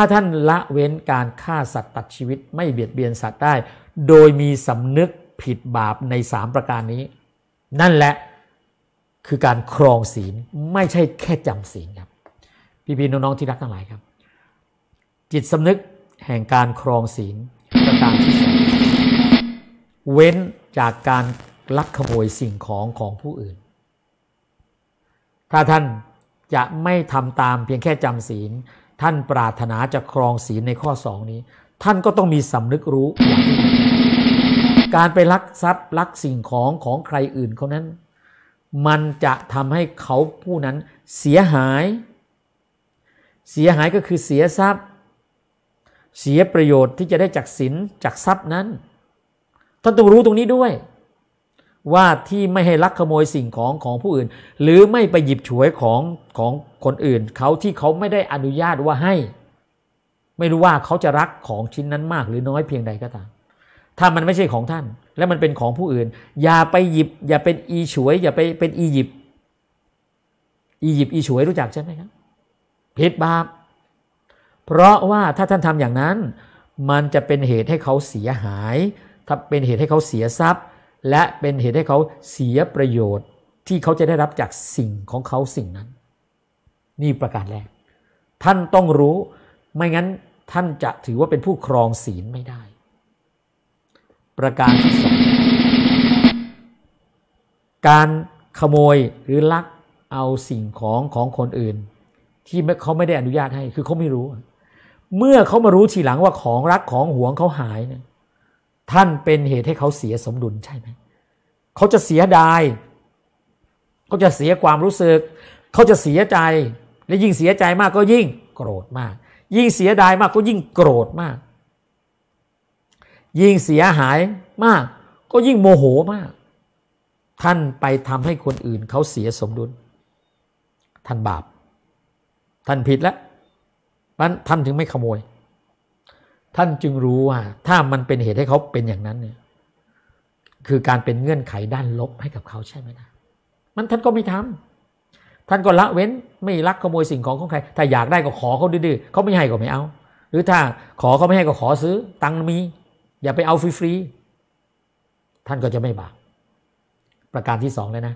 าท่านละเว้นการฆ่าสัตว์ตัดชีวิตไม่เบียดเบียนสัตว์ได้ โดยมีสำนึกผิดบาปในสามประการนี้ นั่นแหละคือการครองศีลไม่ใช่แค่จำศีลครับพี่พี่น้อง ๆ ที่รักทั้งหลายครับ จิตสำนึกแห่งการครองศีลประการที่สองเว้นจากการลักขโมยสิ่งของของผู้อื่นถ้าท่านจะไม่ทำตามเพียงแค่จำศีลท่านปรารถนาจะครองศีลในข้อสองนี้ ท่านก็ต้องมีสำนึกรู้ การไปลักทรัพย์ลักสิ่งของของใครอื่นเขานั้น มันจะทำให้เขาผู้นั้นเสียหาย เสียหายก็คือเสียทรัพย์ เสียประโยชน์ที่จะได้จากศีลจากทรัพย์นั้น ท่านต้องรู้ตรงนี้ด้วยว่าที่ไม่ให้ลักขโมยสิ่งของของผู้อื่น หรือไม่ไปหยิบฉวยของของคนอื่นเขาที่เขาไม่ได้อนุญาตว่าให้ ไม่รู้ว่าเขาจะรักของชิ้นนั้นมาก หรือน้อยเพียงใดก็ตามถ้ามันไม่ใช่ของท่าน และมันเป็นของผู้อื่น อย่าไปหยิบ อย่าเป็นอีฉวย อย่าไปเป็นอียิปอียิปอีฉวยรู้จักใช่ไหมครับผิดบาปเพราะว่าถ้าท่านทำอย่างนั้น มันจะเป็นเหตุให้เขาเสียหายถ้าเป็นเหตุให้เขาเสียทรัพย์และเป็นเหตุให้เขาเสียประโยชน์ที่เขาจะได้รับจากสิ่งของเขาสิ่งนั้น นี่ประการแรก ท่านต้องรู้ ไม่งั้นท่านจะถือว่าเป็นผู้ครองศีลไม่ได้ ประการที่สองการขโมยหรือลักเอาสิ่งของของคนอื่น ที่เขาไม่ได้อนุญาตให้คือเขาไม่รู้เมื่อเขามารู้ทีหลังว่าของรักของห่วงเขาหายเนี่ยท่านเป็นเหตุให้เขาเสียสมดุลใช่ไหม เขาจะเสียดาย เขาจะเสียความรู้สึก เขาจะเสียใจ และยิ่งเสียใจมากก็ยิ่งโกรธมาก ยิ่งเสียดายมากก็ยิ่งโกรธมาก ยิ่งเสียหายมาก ก็ยิ่งโมโหมาก ท่านไปทำให้คนอื่นเขาเสียสมดุล ท่าน บาป ท่านผิดแล้วนั้นท่าน ถึงไม่ขโมยท่านจึงรู้ว่าถ้ามันเป็นเหตุให้เขาเป็นอย่างนั้นเนี่ย คือการเป็นเงื่อนไขด้านลบให้กับเขาใช่ไหมนะมันท่านก็ไม่ทำ ท่านก็ละเว้นไม่ลักขโมยสิ่งของของใคร ถ้าอยากได้ก็ขอเขาดื้อเขาไม่ให้ก็ไม่เอา หรือถ้าขอเขาไม่ให้ก็ขอซื้อ ตังมี อย่าไปเอาฟรีๆท่านก็จะไม่บาปประการที่สองเลยนะ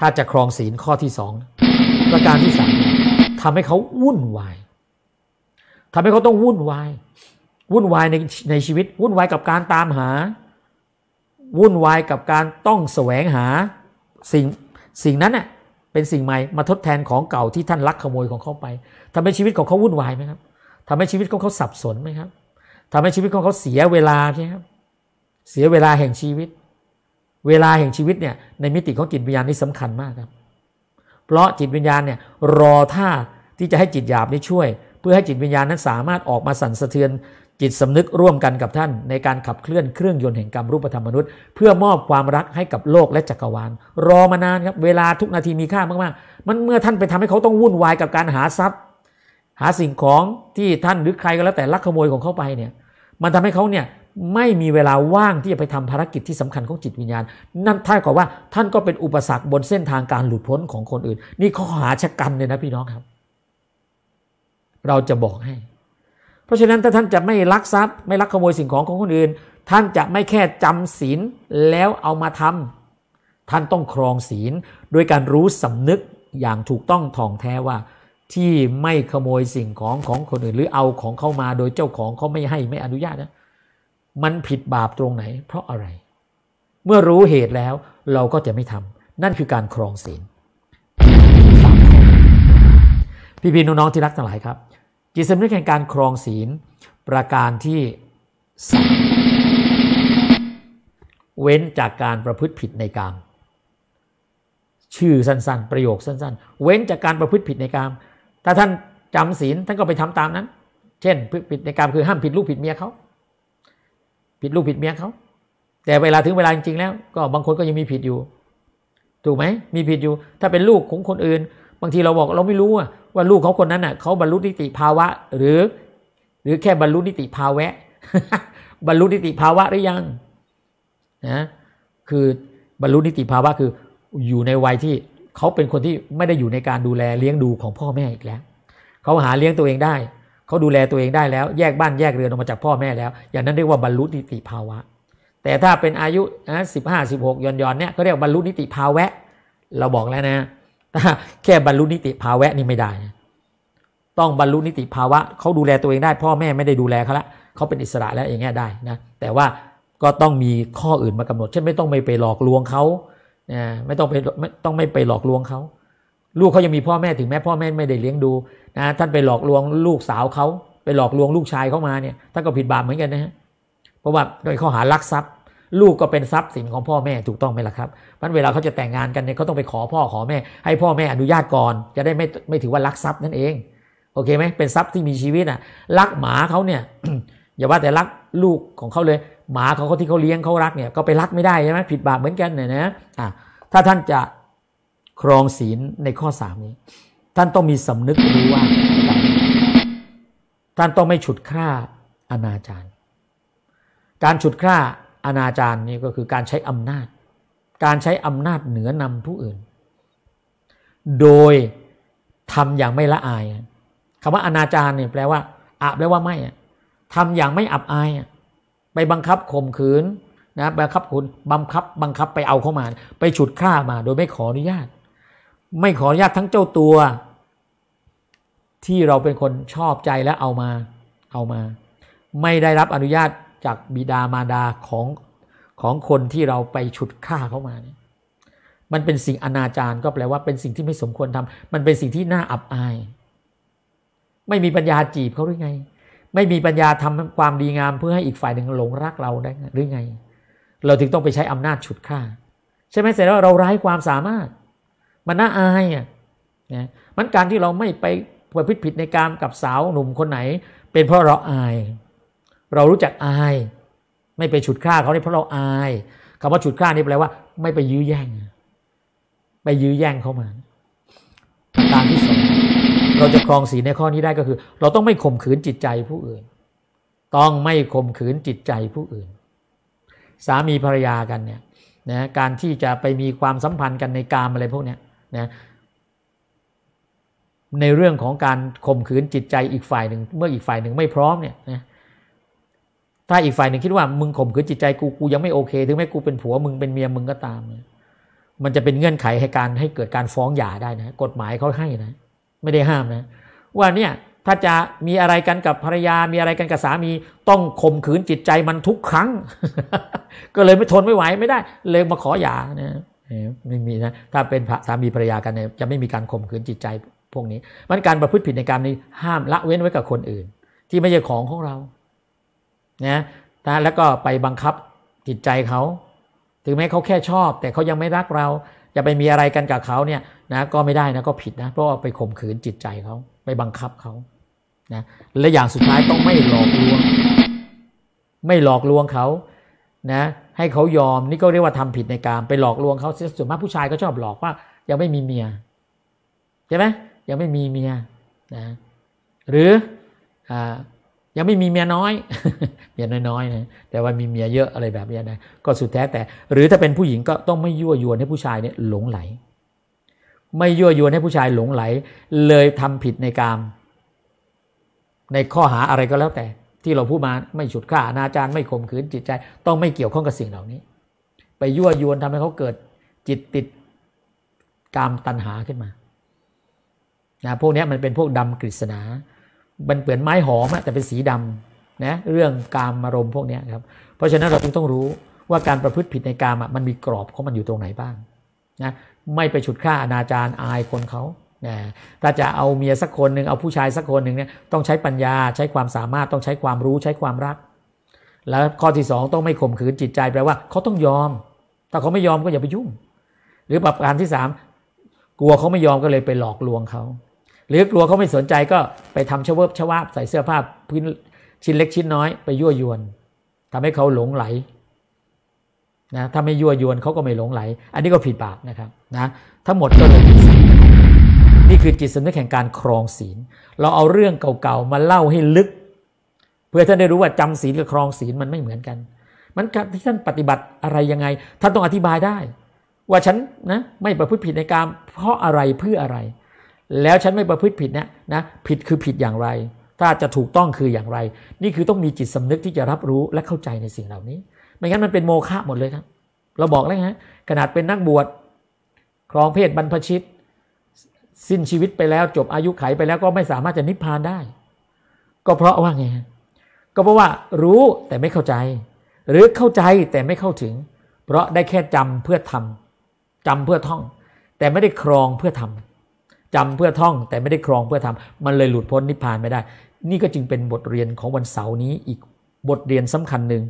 ถ้าจะครองศีลข้อที่สองประการที่สามทำให้เขาวุ่นวายทำให้เขาต้องวุ่นวายวุ่นวายในในชีวิตวุ่นวายกับการตามหา วุ่นวายกับการต้องแสวงหาสิ่ง สิ่งนั้นน่ะเป็นสิ่งใหม่มาทดแทนของเก่าที่ท่านลักขโมยของเขาไป ทำให้ชีวิตของเขาวุ่นวายไหมครับ ทำให้ชีวิตของเขาสับสนไหมครับ ทำให้ชีวิตของเขาเสียเวลาใช่ครับ เสียเวลาแห่งชีวิต เวลาแห่งชีวิตเนี่ยในมิติของจิตวิญญาณนี่สำคัญมากครับ เพราะจิตวิญญาณเนี่ยรอท่าที่จะให้จิตหยาบนี้ช่วย เพื่อให้จิตวิญญาณนั้นสามารถออกมาสั่นสะเทือนจิตสำนึกร่วมกันกับท่านในการขับเคลื่อนเครื่องยนต์แห่งกรรมรูปธรรมมนุษย์ เพื่อมอบความรักให้กับโลกและจักรวาล รอมานานครับเวลาทุกนาทีมีค่ามาก ๆ มันเมื่อท่านไปทำให้เขาต้องวุ่นวายกับการหาทรัพย์ หาสิ่งของที่ท่านหรือใครก็แล้วแต่ลักขโมยของเขาไปเนี่ยมันทำให้เขาเนี่ยไม่มีเวลาว่างที่จะไปทำภารกิจที่สำคัญของจิตวิญญาณ นั่นท่านกับว่าท่านก็เป็นอุปสรรคบนเส้นทางการหลุดพ้นของคนอื่นนี่ข้อหาชะกันเลยนะพี่น้องครับ เราจะบอกให้ราะฉะนั้นถ้า ท่านจะไม่ลักทรัพย์ ไม่ลักขโมยสิ่งของของคนอื่น ท่านจะไม่แค่จำศีลแล้วเอามาทำ ท่านต้องครองศีลด้วยการรู้สำนึกอย่างถูกต้องท่องแท้ว่า ที่ไม่ขโมยสิ่งของของคนอื่น หรือเอาของเข้ามา โดยเจ้าของเขาไม่ให้ไม่อนุญาตนะ มันผิดบาปตรงไหน เพราะอะไร เมื่อรู้เหตุแล้วเราก็จะไม่ทำ นั่นคือการครองศีลพี่พี่น้องๆที่รักทั้งหลายครับจิตสำนึกแห่งการครองศีลประการที่สเว้นจากการประพฤติผิดในกามชื่อสั้น ๆ ประโยคสั้น ๆ เว้นจากการประพฤติผิดในกามถ้าท่านจำศีลท่านก็ไปทำตามนั้น เช่นผิดในกามคือห้ามผิดลูกผิดเมียเขาผิดลูกผิดเมียเขาแต่เวลาถึงเวลาจริง ๆแล้วก็บางคนก็ยังมีผิดอยู่ถูกไหมมีผิดอยู่ ถ้าเป็นลูกของคนอื่นบางทีเราบอกเราไม่รู้ว่าลูกเขาคนนั้นน่ะเขาบรรลุนิติภาวะ หรือ หรือแค่บรรลุนิติภาวะบรรลุนิติภาวะหรือยังนะคือบรรลุนิติภาวะคืออยู่ในวัยที่เขาเป็นคนที่ไม่ได้อยู่ในการดูแลเลี้ยงดูของพ่อแม่อีกแล้วเขาหาเลี้ยงตัวเองได้เขาดูแลตัวเองได้แล้วแยกบ้านแยกเรือนออกมาจากพ่อแม่แล้ว อย่างนั้นเรียกว่าบรรลุนิติภาวะ แต่ถ้าเป็นอายุนะสิบห้าสิบหกย้อนๆเนี่ยก็เรียกบรรลุนิติภาวะ เราบอกแล้วนะแค่บรรลุนิติภาวะนี่ไม่ได้ ต้องบรรลุนิติภาวะ เขาดูแลตัวเองได้ พ่อแม่ไม่ได้ดูแลเขาละเขาเป็นอิสระแล้วอย่างแงี้ได้นะแต่ว่าก็ต้องมีข้ออื่นมากำหนดเช่นไม่ต้องไปไปหลอกลวงเขาไม่ต้องไปไม่ต้องไม่ไปหลอกลวงเขา ลูกเขายังมีพ่อแม่ถึงแม้ พ่อแม่ไม่ได้เลี้ยงดูนะท่านไปหลอกลวงลูกสาวเขา ไปหลอกลวง ลูกชายเข้ามาเนี่ยท่านก็ผิดบาปเหมือนกันนะฮะเพราะว่าโดยข้อหารักทรัพย์ลูกก็เป็นทรัพย์สินของพ่อแม่ถูกต้องไหมล่ะครับมันเวลาเขาจะแต่งงานกันเนี่ยเขาต้องไปขอพ่อขอแม่ให้พ่อแม่อนุญาตก่อนจะได้ไม่ไม่ถือว่ารักทรัพย์นั่นเอง โอเคไหมเป็นทรัพย์ที่มีชีวิตอ่ะ รักหมาเขาเนี่ยอย่าว่าแต่รักลูกของเขาเลย หมาของเขาที่เขาเลี้ยงเขารักเนี่ยก็ไปรักไม่ได้ใช่ไหมผิดบาปเหมือนกันเนี่ยนะอ่ะถ้าท่านจะครองศีลในข้อสามนี้ ท่านต้องมีสำนึกรู้ว่า ท่านต้องไม่ฉุดฆ่าอนาจารการฉุดฆ่าอนาจารนี่ก็คือการใช้อำนาจ การใช้อำนาจเหนือนำผู้อื่น โดยทำอย่างไม่ละอายคำว่าอนาจารเนี่ยแปลว่าอบแปลว่าไม่ทำอย่างไม่อับอาย ไปบังคับข่มขืนนะ บังคับคุณบังคับ บังคับไปเอาเข้ามา ไปฉุดฆ่ามา โดยไม่ขออนุญาต ไม่ขออนุญาตทั้งเจ้าตัว ที่เราเป็นคนชอบใจและเอามา เอามา ไม่ได้รับอนุญาตจากบิดามารดาของ ของคนที่เราไปฉุดฆ่าเขามาเนี่ยมันเป็นสิ่ง อนาจารก็แปลว่าเป็นสิ่งที่ไม่สมควรทำ มันเป็นสิ่งที่น่าอับอาย ไม่มีปัญญาจีบเขาหรือไง ไม่มีปัญญา ทำความดีงามเพื่อให้อีกฝ่ายหนึ่งหลงรักเราได้หรือ ไง เรา ถึง ต้องไปใช้อำนาจฉุดฆ่าใช่ไหมเสร็จแล้วเราร้ายความสามารถ มันน่าอายอ่ะนะมันการที่เราไม่ไปปรยพิษผิดในการกับสาวหนุ่มคนไหน เป็นเพราะเราอายเรารู้จักอาย ไม่ไปฉุดค่าเขาเนี่ยเพราะเราอายคำว่าฉุดค่านี่แปลว่า ไม่ไปยื้อแย่งไปยื้อแย่งเขามา ตามที่สองเราจะครองศีลในข้อนี้ได้ก็คือ เราต้องไม่ข่มขืนจิตใจผู้อื่น ต้องไม่ข่มขืนจิตใจผู้อื่น สามีภรรยากันเนี่ยนะการที่จะไปมีความสัมพันธ์กันในกามอะไรพวกเนี้ยนะในเรื่องของการข่มขืนจิตใจอีกฝ่ายหนึ่งเมื่ออีกฝ่ายหนึ่งไม่พร้อมเนี่ยนะถ้าอีกฝ่ายหนึ่งคิดว่ามึงข่มขืนจิตใจกูกูยังไม่โอเค ถึงแม้กูเป็นผัว มึงเป็นเมียมึงก็ตาม มันจะเป็นเงื่อนไขให้การให้เกิดการฟ้องหย่าได้นะกฎหมายเขาให้นะไม่ได้ห้ามนะว่าเนี่ยถ้าจะมีอะไรกันกับภรรยามีอะไรกันกับสามีต้องข่มขืนจิตใจมันทุกครั้ง ก็เลยไม่ทนไม่ไหวไม่ได้ เลยมาขอหย่านะไม่มีนะ ถ้าเป็นสามีภรรยากันเนี่ยจะไม่มีการข่มขืนจิตใจพวกนี้ มันการประพฤติผิดในการนี้ห้ามละเว้นไว้กับคนอื่น ที่ไม่ใช่ของของเรานะนะแล้วก็ไปบังคับจิตใจเขา ถึงแม้เขาแค่ชอบแต่เขายังไม่รักเราจะไปมีอะไรกันกับเขาเนี่ยนะก็ไม่ได้นะก็ผิดนะ เพราะาไปข่มขืนจิตใจเขา ไปบังคับเขานะและอย่างสุดท้ายต้องไม่หลอกลวง ไม่หลอกลวงเขานะ ให้เขายอมนี่ก็เรียกว่าทำผิดในการไปหลอกลวงเขาส่วนมากผู้ชายก็ชอบหลอกว่ายังไม่มีเมียใช่ไหมยังไม่มีเมียนะหรืออยังไม่มีเมียน้อยเมียน้อยๆนะแต่ว่ามีเมียเยอะอะไรแบบนี้นะ ก็สุดแท้แต่ หรือถ้าเป็นผู้หญิงก็ต้องไม่ยั่วยวนให้ผู้ชายเนี่ยหลงไหล ไม่ยั่วยวนให้ผู้ชายหลงไหล เลยทำผิดในกาม ในข้อหาอะไรก็แล้วแต่ ที่เราพูดมาไม่ฉุดข่าอนาจารย์ไม่ข่มขืน จิตใจต้องไม่เกี่ยวข้องกับสิ่งเหล่านี้ ไปยั่วยวนทำให้เขาเกิดจิตติดกามตัณหาขึ้นมานะพวกนี้มันเป็นพวกดำกฤษณามันเปลี่ยนไม้ หอมแต่เป็นสีดำนะเรื่องกามอารมณ์พวกนี้ครับเพราะฉะนั้นเราจึงต้องรู้ว่าการประพฤติผิดในกามมันมีกรอบของมันอยู่ตรงไหนบ้างนะไม่ไปฉุดฆ่าอนาจารอายคนเขานะถ้าจะเอาเมียสักคนหนึ่งเอาผู้ชายสักคนหนึ่งเนี่ยต้องใช้ปัญญาใช้ความสามารถต้องใช้ความรู้ใช้ความรัก แล้วข้อที่สองต้องไม่ข่มขืนจิตใจแปลว่าเขาต้องยอมถ้าเขาไม่ยอมก็อย่าไปยุ่ง หรือประการที่สามกลัวเขาไม่ยอมก็เลยไปหลอกลวงเขาหรือกลัวเขาไม่สนใจก็ไปทำชเวิบชวาบใส่เสื้อผ้าพื้นชิ้นเล็กชิ้นน้อยไปยั่วยวนทำให้เขาหลงไหลนะถ้าไม่ยั่วยวนเขาก็ไม่หลงไหล อันนี้ก็ผิดบาปนะครับนะทั้งหมดก็เลยผศีลนี่คือจิตสำนึกแห่ง การครองศีลเราเอาเรื่องเก่าๆมาเล่าให้ลึก เพื่อท่านได้รู้ว่าจำศีลกับครองศีลมันไม่เหมือนกัน มันที่ท่านปฏิบัติอะไรยังไงท่านต้องอธิบายได้ ว่าฉันนะไม่ประพฤติผิดในการเพราะอะไรเพื่ออะไรแล้วฉันไม่ประพฤติผิดนะนะ ผิดคือผิดอย่างไร ถ้าจะถูกต้องคืออย่างไร นี่คือต้องมีจิตสำนึกที่จะรับรู้และเข้าใจในสิ่งเหล่านี้ ไม่งั้นมันเป็นโมฆะหมดเลยครับเราบอกแล้วฮะขนาดเป็นนักบวช ครองเพศบรรพชิตสิ้นชีวิตไปแล้วจบอายุไขไปแล้วก็ไม่สามารถจะนิพพานได้ ก็เพราะว่าไงก็เพราะว่ารู้แต่ไม่เข้าใจ หรือเข้าใจแต่ไม่เข้าถึง เพราะได้แค่จำเพื่อทำ จำเพื่อท่อง แต่ไม่ได้ครองเพื่อทำจำเพื่อท่องแต่ไม่ได้ครองเพื่อทำ มันเลยหลุดพ้นนิพพานไม่ได้ นี่ก็จึงเป็นบทเรียนของวันเสาร์นี้อีกบทเรียนสำคัญหนึ่ง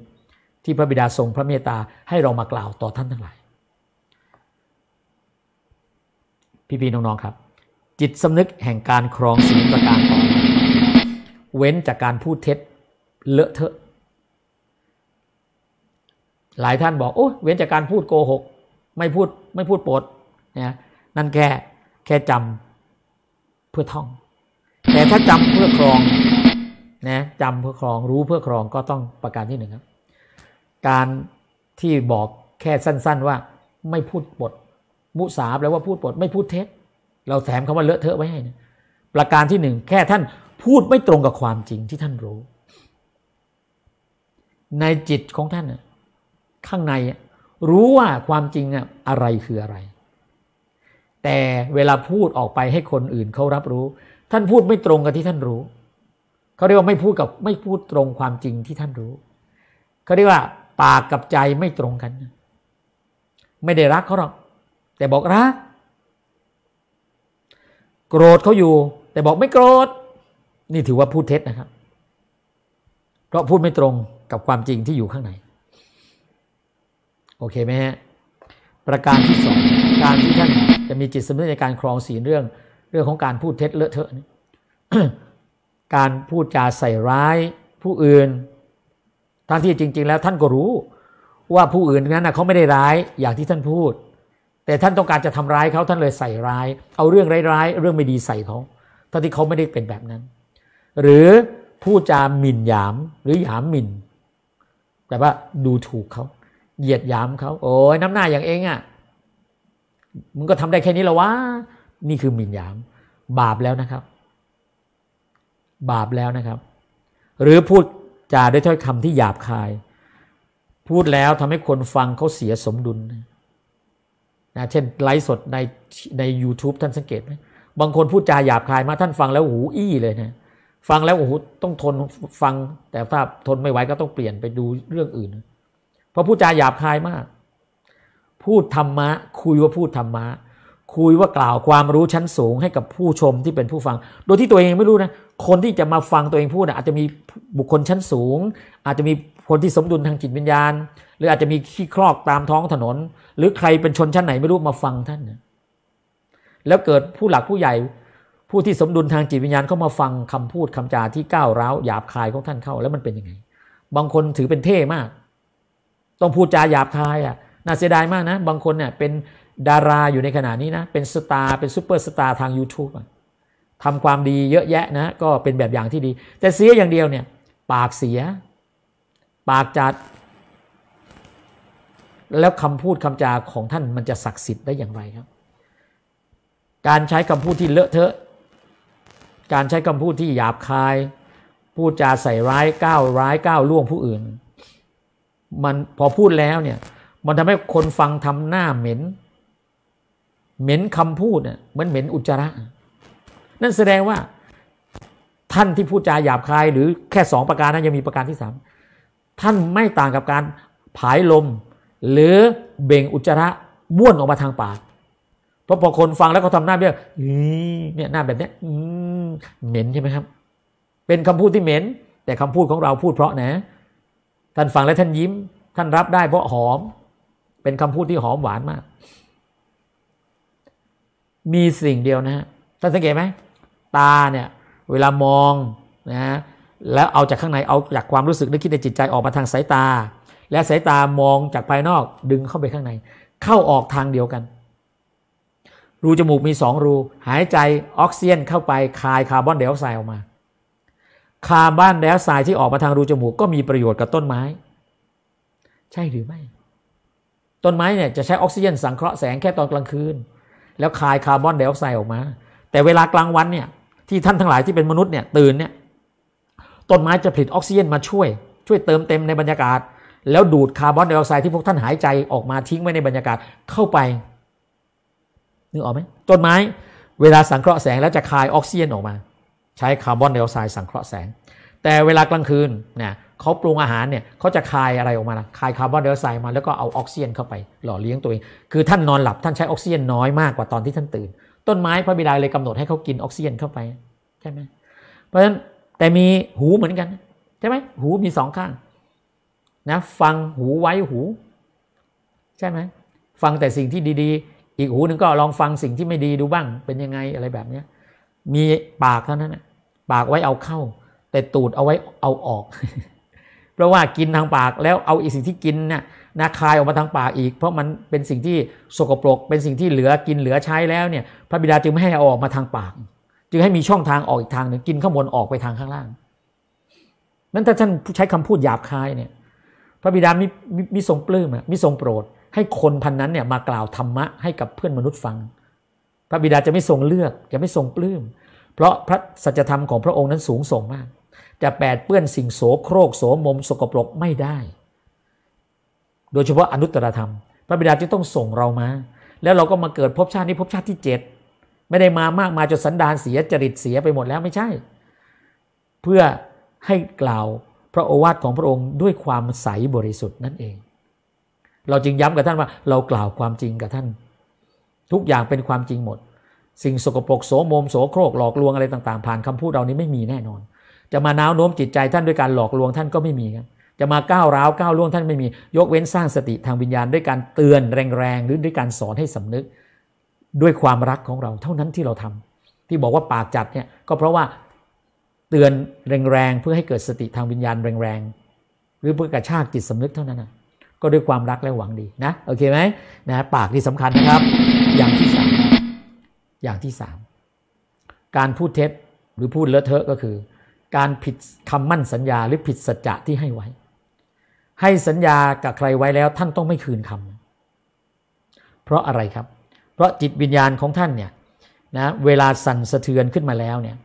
ที่พระบิดาทรงพระเมตตาให้เรามากล่าวต่อท่านทั้งหลายพี่พี่น้องๆครับ จิตสำนึกแห่งการครองสิ่งประการต่อเว้นจากการพูดเท็จเลอะเทอะหลายท่านบอกโอ้เว้นจากการพูดโกหก ไม่พูดไม่พูดปดนะนั่นแค่แค่จำเพื่อท่อง แต่ถ้าจำเพื่อครอง นะจำเพื่อครองรู้เพื่อครองก็ต้องประการที่หนึ่งครับ การที่บอกแค่สั้นๆว่า ไม่พูดบทมุสาแปลวว่าพูดบทไม่พูดเท็จ เราแถมคำว่าเลอะเทอะไว้ให้นะประการที่หนึ่ง แค่ท่านพูดไม่ตรงกับความจริงที่ท่านรู้ ในจิตของท่านข้างในรู้ว่าความจริงอะไรคืออะไรแต่เวลาพูดออกไปให้คนอื่นเขารับรู้ ท่านพูดไม่ตรงกับที่ท่านรู้ เขาเรียกว่าไม่พูดกับไม่พูดตรงความจริงที่ท่านรู้ เขาเรียกว่าปากกับใจไม่ตรงกัน ไม่ได้รักเขาหรอกแต่บอกรัก โกรธเขาอยู่ แต่บอกไม่โกรธ นี่ถือว่าพูดเท็จนะครับ เพราะพูดไม่ตรงกับความจริงที่อยู่ข้างในโอเคไหมฮะประการที่สองการที่ท่านจะมีจิตสำนึกในการครองศีลเรื่องเรื่องของการพูดเท็จเลอะเทอะการพูดจาใส่ร้ายผู้อื่นทั้งที่จริง ๆ แล้วท่านก็รู้ว่าผู้อื่นนั้นนะเขาไม่ได้ร้ายอย่างที่ท่านพูด แต่ท่านต้องการจะทำร้ายเขาท่านเลยใส่ร้ายเอาเรื่องร้าย ๆเรื่องไม่ดีใส่เขาทั้งที่เขาไม่ได้เป็นแบบนั้น หรือผู้จาหมิ่นหยามหรือหยามหมิ่นแปลว่าดูถูกเขา เหยียดหยามเขา โอ้ยน้ำหน้าอย่างเองอะ่ะมึงก็ทำได้แค่นี้แล้ววะนี่คือหมิ่นยาม บาปแล้วนะครับ บาปแล้วนะครับ หรือพูดจาด้วยถ้อยคำที่หยาบคาย พูดแล้วทำให้คนฟังเขาเสียสมดุลนะเช่น ไลฟ์สดในในยูทูบท่านสังเกตไหมบางคนพูดจาหยาบคายมาท่านฟังแล้วหูอี้เลยนะฟังแล้วโอ้โหต้องทนฟัง แต่ถ้าทนไม่ไหวก็ต้องเปลี่ยนไปดูเรื่องอื่น เพราะพูดจาหยาบคายมากพูดธรรมะ คุยว่าพูดธรรมะ คุยว่ากล่าวความรู้ชั้นสูงให้กับผู้ชมที่เป็นผู้ฟัง โดยที่ตัวเองไม่รู้นะคนที่จะมาฟังตัวเองพูดนะอาจจะมีบุคคลชั้นสูง อาจจะมีคนที่สมดุลทางจิตวิญญาณ หรืออาจจะมีขี้คลอกตามท้องถนน หรือใครเป็นชนชั้นไหนไม่รู้มาฟังท่านนะแล้วเกิดผู้หลักผู้ใหญ่ ผู้ที่สมดุลทางจิตวิญญาณเข้ามาฟังคำพูดคำจาที่ก้าวร้าวหยาบคายของท่านเข้า แล้วมันเป็นยังไง บางคนถือเป็นเท่มาก ต้องพูดจาหยาบคายอ่ะน่าเสียดายมากนะ บางคนเนี่ยเป็นดาราอยู่ในขณะนี้นะ เป็นสตาร์ เป็นซูเปอร์สตาร์ทาง YouTube ทำความดีเยอะแยะนะ ก็เป็นแบบอย่างที่ดี แต่เสียอย่างเดียวเนี่ย ปากเสีย ปากจัดแล้วคำพูดคำจาของท่านมันจะศักดิ์สิทธิ์ได้อย่างไรครับ การใช้คำพูดที่เลอะเทอะ การใช้คำพูดที่หยาบคาย พูดจา ใส่ร้ายก้าวร้ายก้าวล่วงผู้อื่น มันพอพูดแล้วเนี่ยมันทำให้คนฟังทำหน้าเหม็น เหม็นคำพูดเนี่ยเหมือนเหม็นอุจจาระ นั่นแสดงว่า ท่านที่พูดจาหยาบคาย หรือแค่สองประการนั้นยังมีประการที่สามท่านไม่ต่างกับการผายลม หรือเบ่งอุจจาระบ้วนออกมาทางปากเพราะพอคนฟังแล้วเขาทำหน้าแบบเนี่ยหน้าแบบนี้เหม็นใช่ไหมครับ เป็นคำพูดที่เหม็นแต่คำพูดของเราพูดเพราะนะท่านฟังแล้วท่านยิ้ม ท่านรับได้เพราะหอมเป็นคำพูดที่หอมหวานมาก มีสิ่งเดียวนะฮะ ท่านสังเกตไหม ตาเนี่ย เวลามองนะฮะแล้วเอาจากข้างในเอาจากความรู้สึกนึกคิดในจิตใจออกมาทางสายตา และสายตามองจากภายนอกดึงเข้าไปข้างใน เข้าออกทางเดียวกัน รูจมูกมีสองรู หายใจออกซิเจนเข้าไป คายคาร์บอนไดออกไซด์ออกมา คาร์บอนไดออกไซด์ที่ออกมาทางรูจมูกก็มีประโยชน์กับต้นไม้ ใช่หรือไม่ต้นไม้เนี่ยจะใช้ออกซิเจนสังเคราะห์แสงแค่ตอนกลางคืน แล้วคายคาร์บอนไดออกไซด์ออกมา แต่เวลากลางวันเนี่ยที่ท่านทั้งหลายที่เป็นมนุษย์เนี่ย ตื่นเนี่ยต้นไม้จะผลิตออกซิเจนมาช่วย ช่วยเติมเต็มในบรรยากาศ แล้วดูดคาร์บอนไดออกไซด์ที่พวกท่านหายใจออกมาทิ้งไว้ในบรรยากาศเข้าไปนึกออกไหมต้นไม้เวลาสังเคราะห์แสงแล้วจะคายออกซิเจนออกมา ใช้คาร์บอนไดออกไซด์สังเคราะห์แสง แต่เวลากลางคืนเนี่ยเขาปรุงอาหารเนี่ยเขาจะคายอะไรออกมา คายคาร์บอนไดออกไซด์มาแล้วก็เอาออกซิเจนเข้าไป หล่อเลี้ยงตัวเอง คือท่านนอนหลับท่านใช้ออกซิเจนน้อยมากกว่าตอนที่ท่านตื่น ต้นไม้ พระบิดาเลยกำหนดให้เขากินออกซิเจนเข้าไป ใช่ไหม เพราะฉะนั้นแต่มีหูเหมือนกันใช่ไหม หูมีสองข้างนะฟังหูไว้หู ใช่ไหม ฟังแต่สิ่งที่ดี ๆ อีกหูหนึ่งก็ลองฟังสิ่งที่ไม่ดีดูบ้างเป็นยังไงอะไรแบบเนี้ยมีปากเท่านั้นนะปากไว้เอาเข้า แต่ตูดเอาไว้เอาออกเพราะว่ากินทางปากแล้วเอาอีสิ่งที่กินเนี่ยนะคายออกมาทางปากอีก เพราะมันเป็นสิ่งที่สกปรกเป็นสิ่งที่เหลือกินเหลือใช้แล้วเนี่ย พระบิดาจึงไม่ให้ออกมาทางปาก จึงให้มีช่องทางออกอีกทางหนึ่งกินข้างบนออกไปทางข้างล่างนั้นถ้าท่านใช้คำพูดหยาบคายเนี่ย พระบิดามิมิทรงปลื้มมิทรงโปรด ให้คนพันนั้นเนี่ยมากล่าวธรรมะให้กับเพื่อนมนุษย์ฟัง พระบิดาจะไม่ทรงเลือกจะไม่ทรงปลื้มเพราะพระสัจธรรมของพระองค์นั้นสูงส่งมากจะแปดเปื้อนสิ่งโสโครกโสมม สกปรกไม่ได้ โดยเฉพาะอนุตตรธรรม พระบิดาจึงต้องส่งเรามา แล้วเราก็มาเกิดภพชาตินี้ภพชาติที่เจ็ดไม่ได้มามากมาจนสันดานเสียจริตเสียไปหมดแล้วไม่ใช่ เพื่อให้กล่าวพระโอวาทของพระองค์ด้วยความใสบริสุทธิ์นั่นเอง เราจึงย้ำกับท่านว่าเรากล่าวความจริงกับท่าน ทุกอย่างเป็นความจริงหมด สิ่งสกปรกโสมมโสโครกหลอกลวงอะไรต่างๆผ่านคำพูดเรานี้ไม่มีแน่นอนจะมาน้าวโน้มจิตใจท่านด้วยการหลอกลวงท่านก็ไม่มีครับ จะมาก้าวร้าวก้าวล่วงท่านไม่มี ยกเว้นสร้างสติทางวิญญาณด้วยการเตือนแรงๆ หรือด้วยการสอนให้สำนึก ด้วยความรักของเราเท่านั้นที่เราทำ ที่บอกว่าปากจัดเนี่ย ก็เพราะว่าเตือนแรงๆ เพื่อให้เกิดสติทางวิญญาณแรงๆ หรือเพื่อกระชากจิตสำนึกเท่านั้นนะก็ด้วยความรักและหวังดีนะ โอเคไหมนะ ปากที่สำคัญนะครับ อย่างที่สามอย่างที่สามการพูดเท็จหรือพูดเลอะเทอะก็คือการผิดคำมั่นสัญญาหรือผิดสัจจะที่ให้ไว้ ให้สัญญากับใครไว้แล้วท่านต้องไม่คืนคำเพราะอะไรครับ เพราะจิตวิญญาณของท่านเนี่ยนะเวลาสั่นสะเทือนขึ้นมาแล้วเนี่ย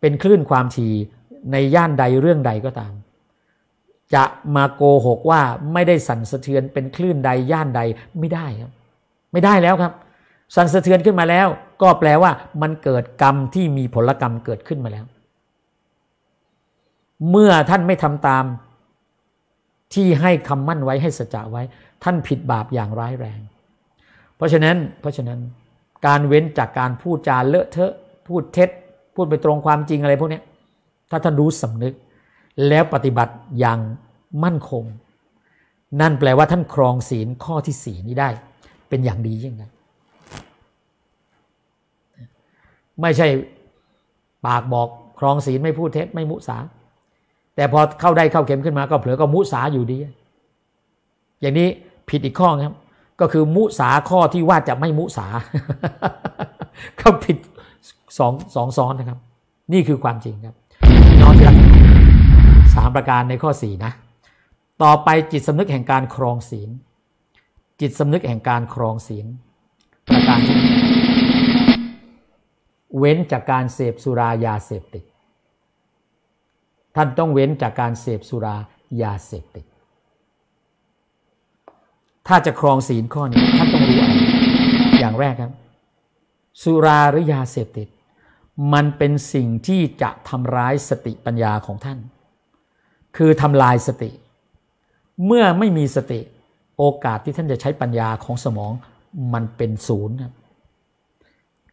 เป็นคลื่นความถี่ในย่านใดเรื่องใดก็ตาม จะมาโกหกว่า ไม่ได้สั่นสะเทือนเป็นคลื่นใดย่านใดไม่ได้ครับ ไม่ได้แล้วครับ สั่นสะเทือนขึ้นมาแล้วก็แปลว่ามันเกิดกรรมที่มีผลกรรมเกิดขึ้นมาแล้วเมื่อท่านไม่ทำตาม ที่ให้คำมั่นไว้ให้สัจจะไว้ ท่านผิดบาปอย่างร้ายแรง เพราะฉะนั้น เพราะฉะนั้น การเว้นจากการพูดจา เลอะเทอะพูดเท็จ พูดไปตรงความจริงอะไร พวกนี้ถ้าท่านรู้สานึก แล้วปฏิบัติอย่างมั่นคง นั่นแปลว่าท่านครองศีลข้อที่สีนี้ได้ เป็นอย่างดียิ่งนะไม่ใช่ปากบอกครองศีลไม่พูดเท็จ ไม่มุสาแต่พอเข้าได้เข้าเข็มขึ้นมา ก็เผลอก็มุสาอยู่ดี อย่างนี้ผิดอีกข้อครับ ก็คือมุสาข้อที่ว่าจะไม่มุสาเขาผิดสองสองซ้อนนะครับ นี่คือความจริงครับน้องที่รักสามประการในข้อสี่นะ ต่อไปจิตสำนึกแห่งการครองศีล จิตสำนึกแห่งการครองศีล ประการเว้นจากการเสพสุรายาเสพติดท่านต้องเว้นจากการเสพสุรายาเสพติด ถ้าจะครองศีลข้อนี้ท่านต้องรู้อะไรอย่างแรกครับ สุราหรือยาเสพติด มันเป็นสิ่งที่จะทำร้ายสติปัญญาของท่าน คือทำลายสติ เมื่อไม่มีสติโอกาสที่ท่านจะใช้ปัญญาของสมองมันเป็นศูนย์ครับ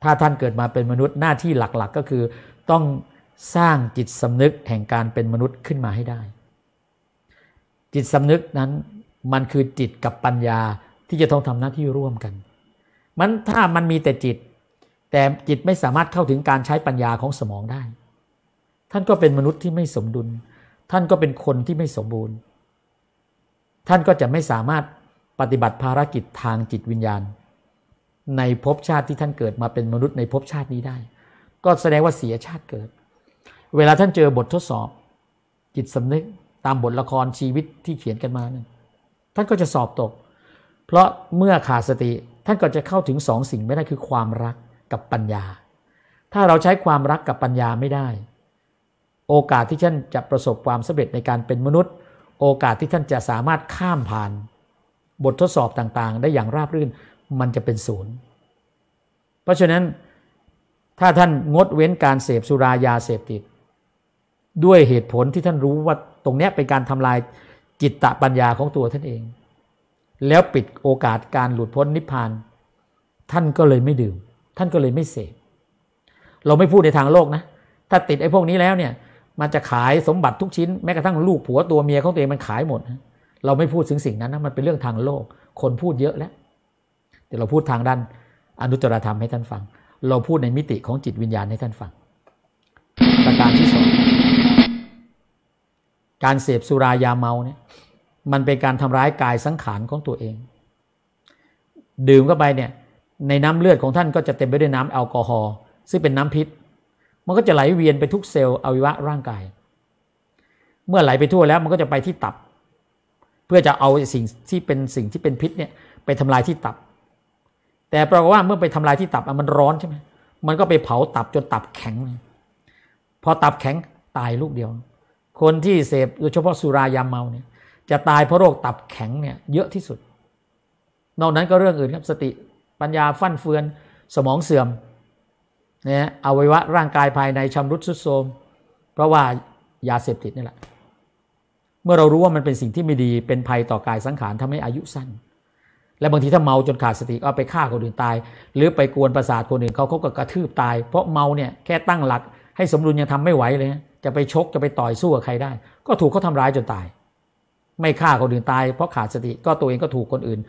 ถ้าท่านเกิดมาเป็นมนุษย์หน้าที่หลักๆ ก็คือต้องสร้างจิตสำนึกแห่งการเป็นมนุษย์ขึ้นมาให้ได้ จิตสำนึกนั้น มันคือจิตกับปัญญาที่จะต้องทำหน้าที่ร่วมกัน มันถ้ามันมีแต่จิต แต่จิตไม่สามารถเข้าถึงการใช้ปัญญาของสมองได้ ท่านก็เป็นมนุษย์ที่ไม่สมดุล ท่านก็เป็นคนที่ไม่สมบูรณ์ ท่านก็จะไม่สามารถปฏิบัติภารกิจทางจิตวิญญาณ ในภพชาติที่ท่านเกิดมาเป็นมนุษย์ในภพชาตินี้ได้ ก็แสดงว่าเสียชาติเกิดเวลาท่านเจอบททดสอบจิตสำนึกตามบทละครชีวิตที่เขียนกันมานั้นท่านก็จะสอบตก เพราะเมื่อขาดสติท่านก็จะเข้าถึงสองสิ่ง ไม่ได้คือความรักกับปัญญา ถ้าเราใช้ความรักกับปัญญาไม่ได้ โอกาสที่ท่านจะประสบความสำเร็จในการเป็นมนุษย์ โอกาสที่ท่านจะสามารถข้ามผ่าน บททดสอบต่างๆ ได้อย่างราบรื่นมันจะเป็นศูนย์เพราะฉะนั้น ถ้าท่านงดเว้นการเสพสุรายาเสพติดด้วยเหตุผลที่ท่านรู้ว่าตรงนี้เป็นการทำลายจิตตะปัญญาของตัวท่านเอง แล้วปิดโอกาสการหลุดพ้นนิพพาน ท่านก็เลยไม่ดื่มท่านก็เลยไม่เสพเราไม่พูดในทางโลกนะ ถ้าติดไอ้พวกนี้แล้วเนี่ย มันจะขายสมบัติทุกชิ้นแม้กระทั่งลูกผัวตัวเมียของตัวเองมันขายหมดนะเราไม่พูดถึงสิ่งนั้นนะมันเป็นเรื่องทางโลก คนพูดเยอะแล้วเดี๋ยวเราพูดทางด้านอนุจรธรรมให้ท่านฟังเราพูดในมิติของจิตวิญญาณให้ท่านฟังประการที่สองการเสพสุรายาเมาเนี่ย มันเป็นการทำร้ายกายสังขารของตัวเอง ดื่มเข้าไปเนี่ย ในน้ำเลือดของท่านก็จะเต็มไปด้วยน้ำแอลกอฮอล์ซึ่งเป็นน้ำพิษมันก็จะไหลเวียนไปทุกเซลล์อวัยวะร่างกาย เมื่อไหลไปทั่วแล้ว มันก็จะไปที่ตับ เพื่อจะเอาสิ่งที่เป็นสิ่งที่เป็นพิษเนี่ยไปทำลายที่ตับ แต่ปรากฏว่าเมื่อไปทำลายที่ตับมันร้อนใช่ไหมมันก็ไปเผาตับจนตับแข็งพอตับแข็งตายลูกเดียวคนที่เสพโดยเฉพาะสุรายาเมาเนี่ย จะตายเพราะโรคตับแข็งเนี่ยเยอะที่สุด นอกนั้นก็เรื่องอื่นครับสติปัญญาฟั่นเฟือนสมองเสื่อมเนี่ะอวัยวะร่างกายภายในชำรุดสุดโทรมเพราะว่ายาเสพติดนี่แหละ เมื่อเรารู้ว่ามันเป็นสิ่งที่ไม่ดี เป็นภัยต่อกายสังขารทำให้อายุสั้น และบางทีถ้าเมาจนขาดสติก็ไปฆ่าคนอื่นตาย หรือไปกวนประสาทคนอื่นเขาเขาก็กระทืบตายเพราะเมาเนี่ยแค่ตั้งหลักให้สมดุลยังทำไม่ไหวเลยนะจะไปชกจะไปต่อยสู้กับใครได้ ก็ถูกเขาทาร้ายจนตาย ไม่ฆ่าคนอื่นตาย เพราะขาดสติก็ตัวเองก็ถูกคนอื่น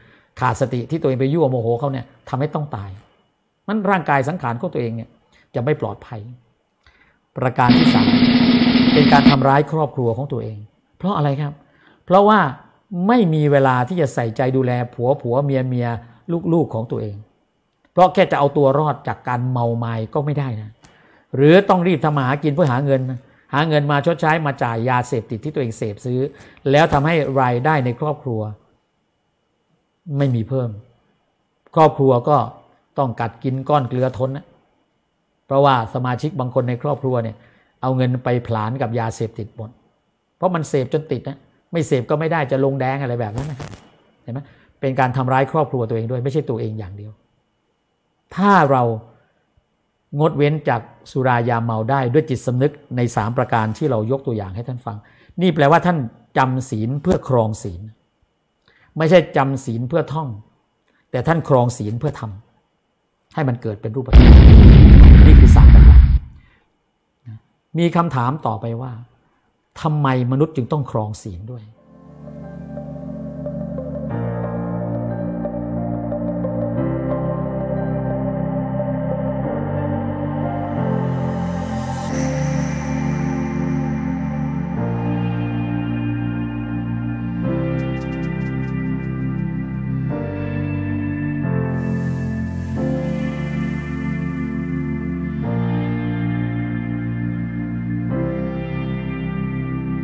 ขาดสติที่ตัวเองไปยั่วโมโหเขาเนี่ยทำให้ต้องตายมันร่างกายสังขารของตัวเองเนี่ย จะไม่ปลอดภัย ประการที่สามเป็นการทำร้ายครอบครัวของตัวเอง เพราะอะไรครับ เพราะว่าไม่มีเวลาที่จะใส่ใจดูแล ผัวผัวเมียเมียลูกลูกของตัวเอง เพราะแค่จะเอาตัวรอดจากการเมาไม้ก็ไม่ได้นะ หรือต้องรีบทำมาหากินเพื่อหาเงินนะหาเงินมาชดใช้มาจ่ายยาเสพติดที่ตัวเองเสพซื้อ แล้วทำให้รายได้ในครอบครัว ไม่มีเพิ่ม ครอบครัวก็ต้องกัดกินก้อนเกลือทนนะเพราะว่าสมาชิกบางคนในครอบครัวเนี่ย เอาเงินไปผลานกับยาเสพติดหมดเพราะมันเสพจนติดนะไม่เสพก็ไม่ได้จะลงแดงอะไรแบบนั้นนะเห็นไหมเป็นการทำร้ายครอบครัวตัวเองด้วยไม่ใช่ตัวเองอย่างเดียว ถ้าเรางดเว้นจากสุรายาเมาได้ด้วยจิตสำนึกในสามประการที่เรายกตัวอย่างให้ท่านฟัง นี่แปลว่าท่านจำศีลเพื่อครองศีลไม่ใช่จำศีลเพื่อท่อง แต่ท่านครองศีลเพื่อทำให้มันเกิดเป็นรูปธรรมนี่คือสามประการมีคำถามต่อไปว่าทำไมมนุษย์จึงต้องครองศีลด้วย